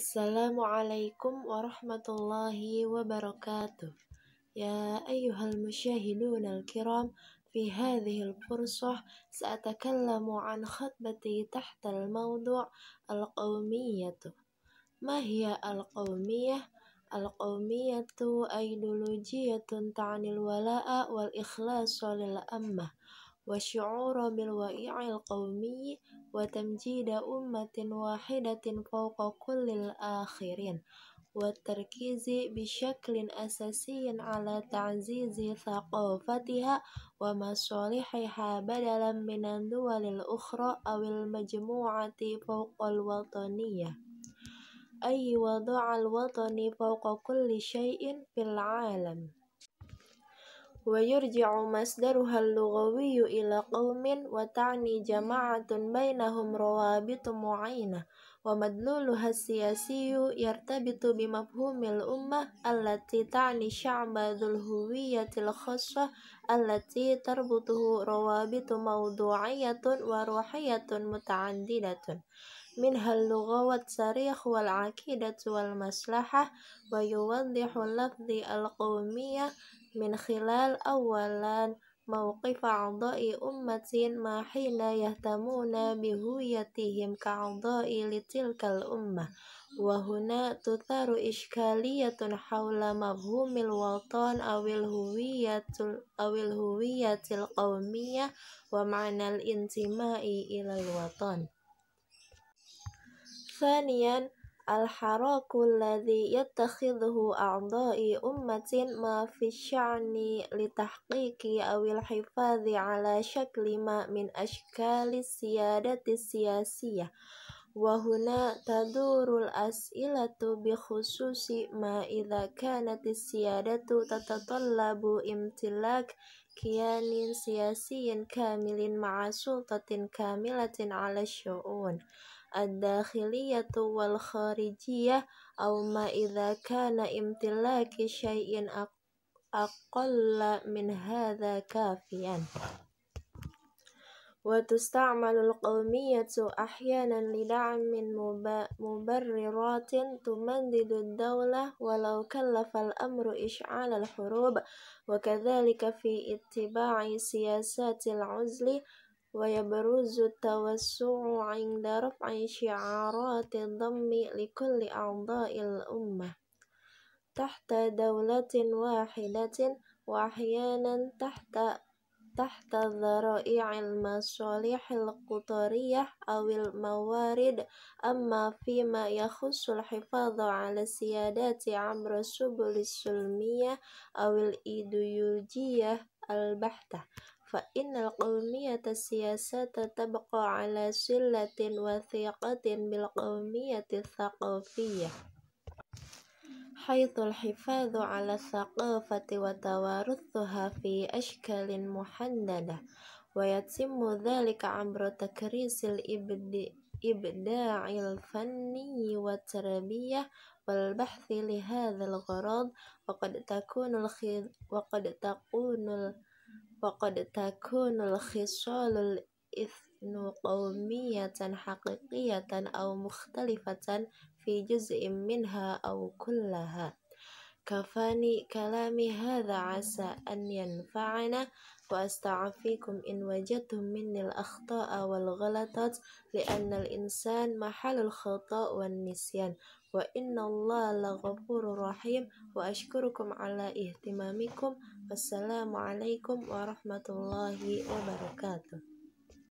السلام عليكم ورحمة الله وبركاته يا أيها المشاهدون الكرام في هذه الفرصة سأتكلم عن خطبتي تحت الموضوع القومية ما هي القومية؟ القومية أيديولوجية تعني الولاء والإخلاص للأمة وشعور بالوئيع القومي وتمجيد أمة واحدة فوق كل الآخرين والتركيز بشكل أساسي على تعزيز ثقافتها ومصالحها بدلا من الدول الأخرى أو المجموعة فوق الوطنية أي وضع الوطن فوق كل شيء في العالم ويرجع مصدرها اللغوي إلى قوم وتعني جماعة بينهم روابط معينة ومدلولها السياسي يرتبط بمفهوم الأمة التي تعني شعب ذو الهوية الخاصة التي تربطه روابط موضوعية وروحية متعددة منها اللغة والتاريخ والعقيدة والمصلحة ويوضح اللفظ القومية min khilal awalan mawqif a'dha'i ummatin ma hina yahtamuna bihuyatihim ka'dha'i litilkal ummah wa huna tutharu ishkaliyatun hawla mafhumil watan awil huwiyatul awil huwiyatil qawmiyah wa ma'nal intima'i ilal watan Thaniyan, الحراك الذي يتخذه أعضاء أمة ما في الشأن لتحقيق أو الحفاظ على شكل ما من أشكال السيادة السياسية وهنا تدور الأسئلة بخصوص ما إذا كانت السيادة تتطلب امتلاك كيان سياسي كامل مع سلطة كاملة على الشؤون الداخلية والخارجية أو ما إذا كان امتلاك شيء أقل من هذا كافيا وتستعمل القومية أحيانا لدعم مبررات تمدد الدولة ولو كلف الأمر إشعال الحروب وكذلك في اتباع سياسات العزل ويبرز التوسع عند رفع شعارات الضم لكل أعضاء الأمة تحت دولة واحدة وأحيانا تحت تحت ذرائع المصالح القطرية أو الموارد أما فيما يخص الحفاظ على السيادات عبر السبل السلمية أو الإيديولوجية البحتة فإن القومية السياسة تبقى على سلة وثيقة بالقومية الثقافية حيث الحفاظ على الثقافة وتوارثها في أشكال محددة ويتم ذلك عبر تكريس الإبداع الفني والتربية والبحث لهذا الغرض وقد تكون وقد تكون وقد تكون الخصال الإثن قومية حقيقية أو مختلفة في جزء منها أو كلها كفاني كلامي هذا عسى أن ينفعنا وأستعفيكم إن وجدتم مني الأخطاء والغلطات لأن الإنسان محل الخطاء والنسيان وإن الله لغفور رحيم وأشكركم على اهتمامكم والسلام عليكم ورحمة الله وبركاته